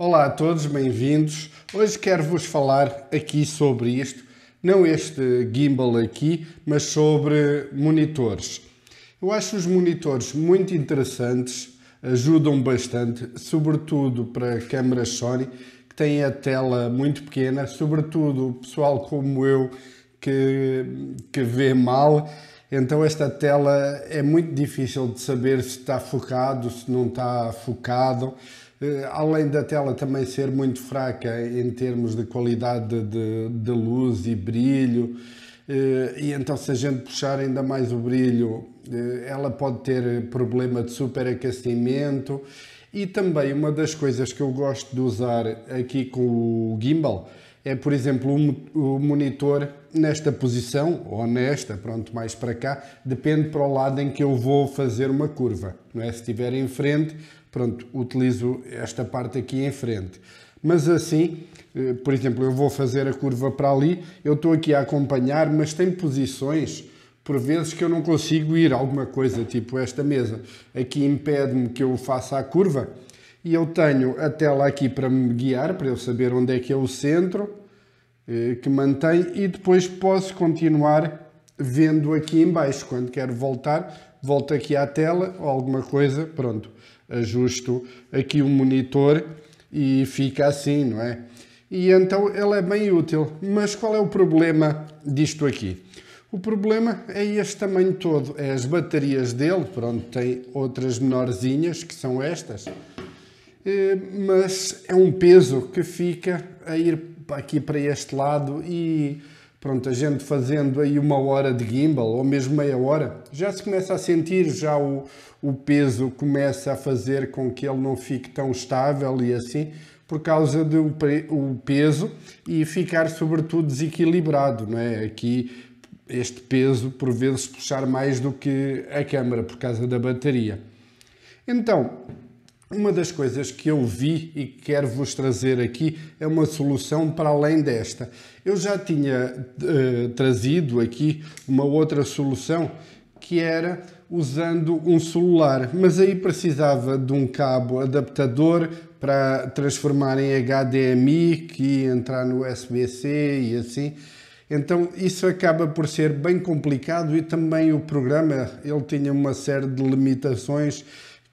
Olá a todos, bem-vindos. Hoje quero-vos falar aqui sobre isto, não este gimbal aqui, mas sobre monitores. Eu acho os monitores muito interessantes, ajudam bastante, sobretudo para câmeras Sony, que têm a tela muito pequena, sobretudo o pessoal como eu que, que vê mal. Então esta tela é muito difícil de saber se está focado, se não está focado. Eh, além da tela também ser muito fraca em termos de qualidade de, de luz e brilho, eh, e então se a gente puxar ainda mais o brilho, eh, ela pode ter problema de superaquecimento. E também uma das coisas que eu gosto de usar aqui com o gimbal é, por exemplo, o monitor nesta posição ou nesta, pronto, mais para cá, depende para o lado em que eu vou fazer uma curva. Não é? Se estiver em frente, pronto, utilizo esta parte aqui em frente. Mas assim, eh, por exemplo, eu vou fazer a curva para ali, eu estou aqui a acompanhar, mas tem posições por vezes que eu não consigo ir alguma coisa, tipo esta mesa. Aqui impede-me que eu faça a curva e eu tenho a tela aqui para me guiar, para eu saber onde é que é o centro eh, que mantém e depois posso continuar vendo aqui em baixo. Quando quero voltar, volto aqui à tela ou alguma coisa, pronto ajusto é aqui o monitor e fica assim, não é? E então ele é bem útil. Mas qual é o problema disto aqui? O problema é este tamanho todo, é as baterias dele, pronto, tem outras menorzinhas que são estas, eh, mas é um peso que fica a ir aqui para este lado e pronto, a gente fazendo aí uma hora de gimbal ou mesmo meia hora, já se começa a sentir, já o, o peso começa a fazer com que ele não fique tão estável e assim, por causa do o peso e ficar sobretudo desequilibrado, não é? Aqui este peso por vezes puxar mais do que a câmara por causa da bateria. Então, uma das coisas que eu vi e que quero vos trazer aqui é uma solução para além desta. Eu já tinha uh, trazido aqui uma outra solução que era usando um celular, mas aí precisava de um cabo adaptador para transformar em HDMI, que ia entrar no USB-C e assim. Então isso acaba por ser bem complicado e também o programa ele tinha uma série de limitações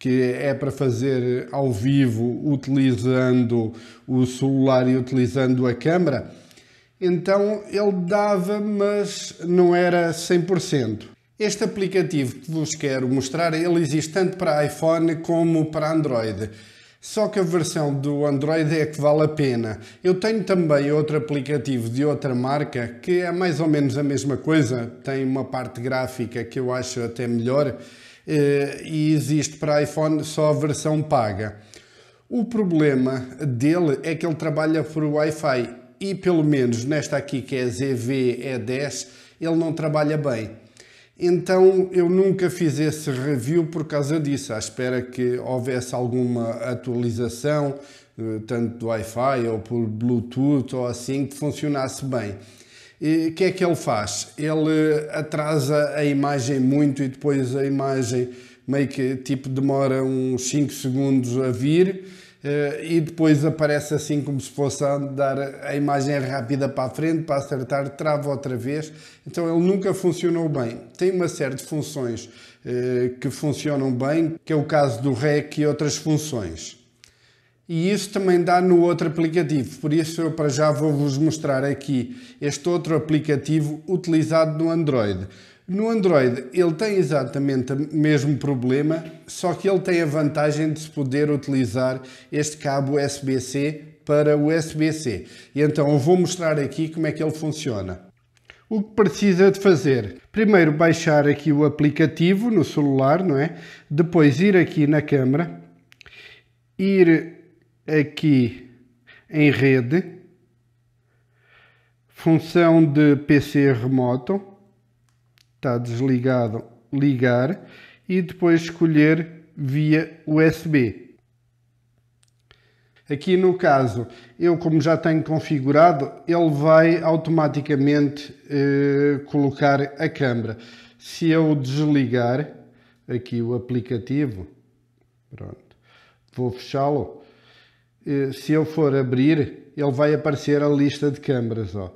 que é para fazer ao vivo utilizando o celular e utilizando a câmera. Então ele dava, mas não era 100%. Este aplicativo que vos quero mostrar, ele existe tanto para iPhone como para Android. Só que a versão do Android é que vale a pena. Eu tenho também outro aplicativo de outra marca que é mais ou menos a mesma coisa, tem uma parte gráfica que eu acho até melhor eh, e existe para iPhone só a versão paga. O problema dele é que ele trabalha por Wi-Fi e pelo menos nesta aqui que é ZV-E10 é ele não trabalha bem. Então eu nunca fiz esse review por causa disso, à espera que houvesse alguma atualização, eh, tanto do Wi-Fi ou por Bluetooth ou assim, que funcionasse bem. O que é que ele faz? Ele eh, atrasa a imagem muito e depois a imagem meio que tipo demora uns 5 segundos a vir eh, e depois aparece assim como se fosse a dar a imagem rápida para a frente, para acertar, trava outra vez. Então ele nunca funcionou bem. Tem uma série de funções eh, que funcionam bem, que é o caso do REC e outras funções e isso também dá no outro aplicativo. Por isso, eu para já vou-vos mostrar aqui este outro aplicativo utilizado no Android. No Android, ele tem exatamente o mesmo problema, só que ele tem a vantagem de se poder utilizar este cabo USB-C para USB-C. E então, eu vou mostrar aqui como é que ele funciona. O que precisa de fazer? Primeiro baixar aqui o aplicativo no celular, não é? Depois ir aqui na câmera, ir aqui em rede, função de PC remoto, está desligado, ligar e depois escolher via USB. Aqui no caso, eu como já tenho configurado, ele vai automaticamente eh, colocar a câmera. Se eu desligar aqui o aplicativo, pronto, vou fechá-lo eh, se eu for abrir, ele vai aparecer a lista de câmaras. Ó.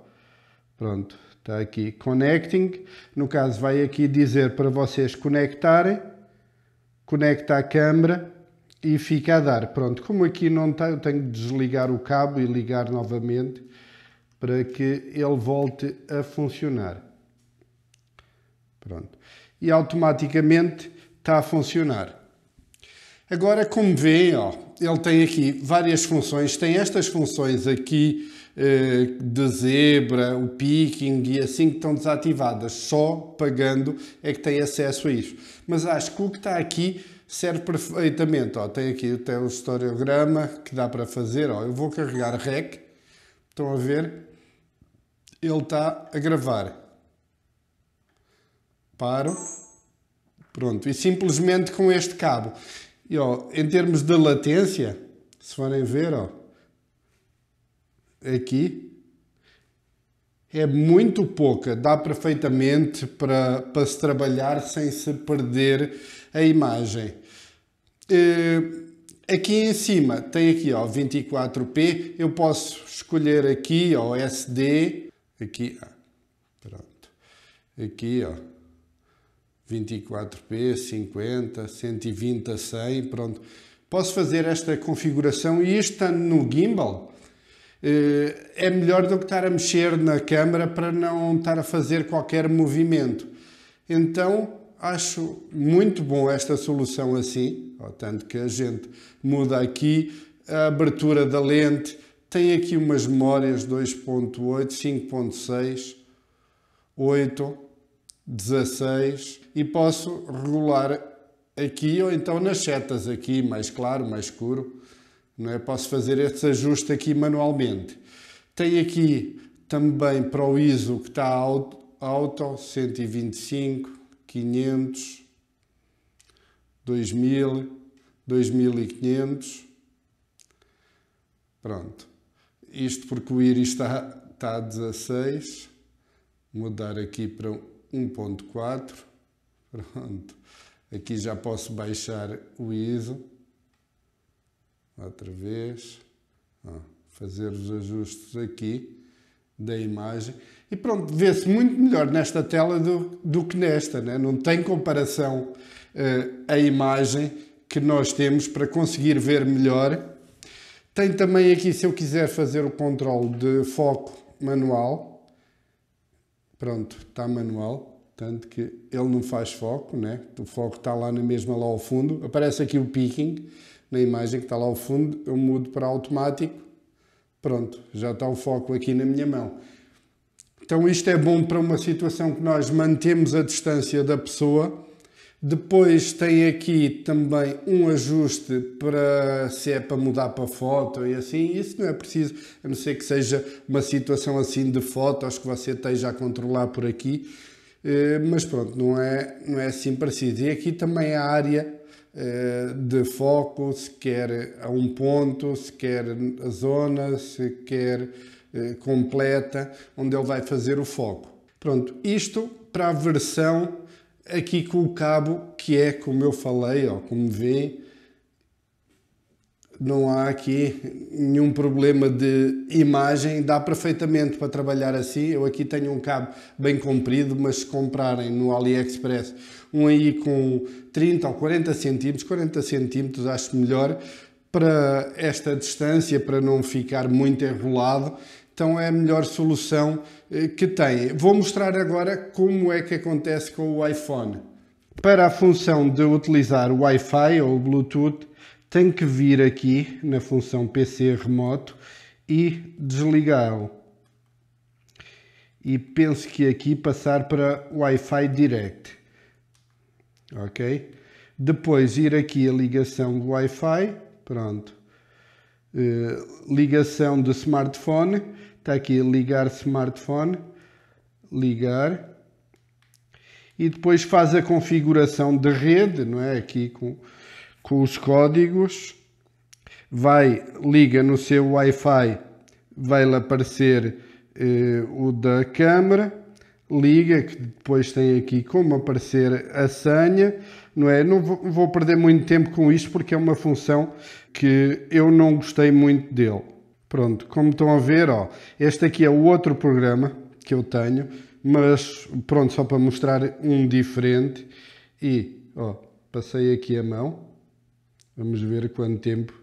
Pronto, está aqui Connecting. No caso, vai aqui dizer para vocês conectarem, conecta a câmera e fica a dar. Pronto, como aqui não está, eu tenho que desligar o cabo e ligar novamente para que ele volte a funcionar. Pronto. E automaticamente está a funcionar. Agora, como vêem, ó, ele tem aqui várias funções, tem estas funções aqui eh, de zebra, o picking e assim que estão desativadas, só pagando é que tem acesso a isto. Mas acho que o que está aqui serve perfeitamente, ó, tem aqui até o historiograma que dá para fazer, ó, eu vou carregar REC, estão a ver, ele está a gravar. Paro. Pronto, e simplesmente com este cabo. E ó, em termos de latência, se forem ver, ó, aqui é muito pouca, dá perfeitamente para, para se trabalhar sem se perder a imagem. Eh, aqui em cima tem aqui ó, 24p, eu posso escolher aqui ó, SD, aqui, pronto, aqui ó, 24p, 50, 120 a 100, pronto. Posso fazer esta configuração e isto estando no gimbal eh, é melhor do que estar a mexer na câmera para não estar a fazer qualquer movimento. Então acho muito bom esta solução assim, tanto que a gente muda aqui a abertura da lente, tem aqui umas memórias 2.8, 5.6, 8, 16 e posso regular aqui ou então nas setas aqui, mais claro, mais escuro. Não é? Posso fazer este ajuste aqui manualmente. Tem aqui também para o ISO que está alto, 125, 500, 2000, 2500. Pronto. Isto porque o íris está, está a 16. Mudar aqui para 1.4, pronto, aqui já posso baixar o ISO, outra vez, fazer os ajustes aqui da imagem e pronto, vê-se muito melhor nesta tela do, do que nesta, né? não tem comparação uh, a imagem que nós temos para conseguir ver melhor. Tem também aqui, se eu quiser fazer o controle de foco manual, pronto, está manual, tanto que ele não faz foco, né? o foco está lá na mesma lá ao fundo, aparece aqui o picking na imagem que está lá ao fundo, eu mudo para automático, pronto, já está o foco aqui na minha mão. Então isto é bom para uma situação que nós mantemos a distância da pessoa, depois tem aqui também um ajuste para se é para mudar para foto e assim. Isso não é preciso, a não ser que seja uma situação assim de fotos que você esteja a controlar por aqui. Eh, mas pronto, não é, não é assim preciso. E aqui também a área eh, de foco, se quer a um ponto, se quer a zona, se quer eh, completa, onde ele vai fazer o foco. Pronto, isto para a versão aqui com o cabo, que é como eu falei, ó como vê, não há aqui nenhum problema de imagem, dá perfeitamente para trabalhar assim. Eu aqui tenho um cabo bem comprido, mas se comprarem no AliExpress um aí com 30 ou 40 centímetros, 40 centímetros acho melhor para esta distância, para não ficar muito enrolado então é a melhor solução eh, que tem. Vou mostrar agora como é que acontece com o iPhone. Para a função de utilizar o Wi-Fi ou Bluetooth, tem que vir aqui na função PC remoto e desligá-lo. E penso que aqui passar para Wi-Fi Direct. Ok? Depois ir aqui a ligação do Wi-Fi. Pronto eh, ligação de smartphone. Está aqui ligar smartphone. Ligar. E depois faz a configuração de rede, não é? Aqui com, com os códigos. Vai, liga no seu Wi-Fi, vai-lhe aparecer eh, o da câmera liga, que depois tem aqui como aparecer a senha, não é? Não vou perder muito tempo com isto porque é uma função que eu não gostei muito dele. Pronto, como estão a ver, ó, este aqui é o outro programa que eu tenho, mas pronto, só para mostrar um diferente. E, ó, passei aqui a mão, vamos ver quanto tempo.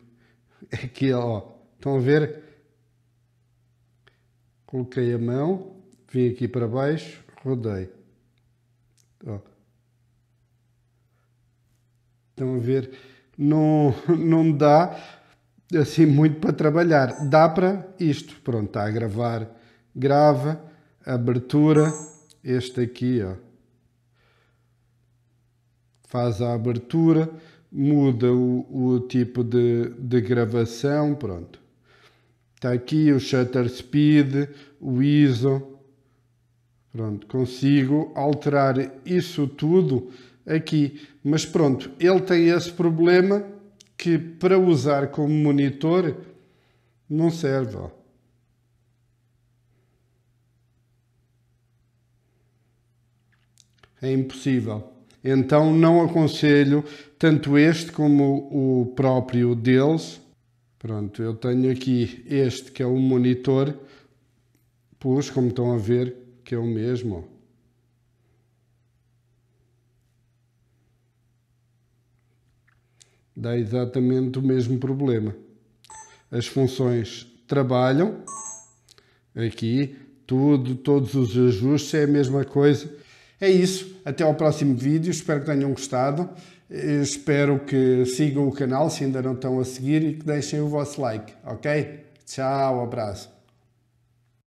é que, ó, estão a ver? Coloquei a mão vim aqui para baixo, rodei. Ó. Estão a ver? Não, não dá assim muito para trabalhar. Dá para isto. Pronto, está a gravar. Grava, abertura, este aqui, ó. Faz a abertura, muda o, o tipo de, de gravação, pronto. Está aqui o shutter speed, o ISO, Pronto, consigo alterar isso tudo aqui. Mas pronto, ele tem esse problema que para usar como monitor não serve. Ó. É impossível. Então não aconselho tanto este como o próprio deles. Pronto, eu tenho aqui este que é o monitor, pus, como estão a ver, que eu mesmo. Dá exatamente o mesmo problema. As funções trabalham aqui, tudo, todos os ajustes é a mesma coisa. É isso, até ao próximo vídeo, espero que tenham gostado, eh, espero que sigam o canal se ainda não estão a seguir e que deixem o vosso like, ok? Tchau, abraço.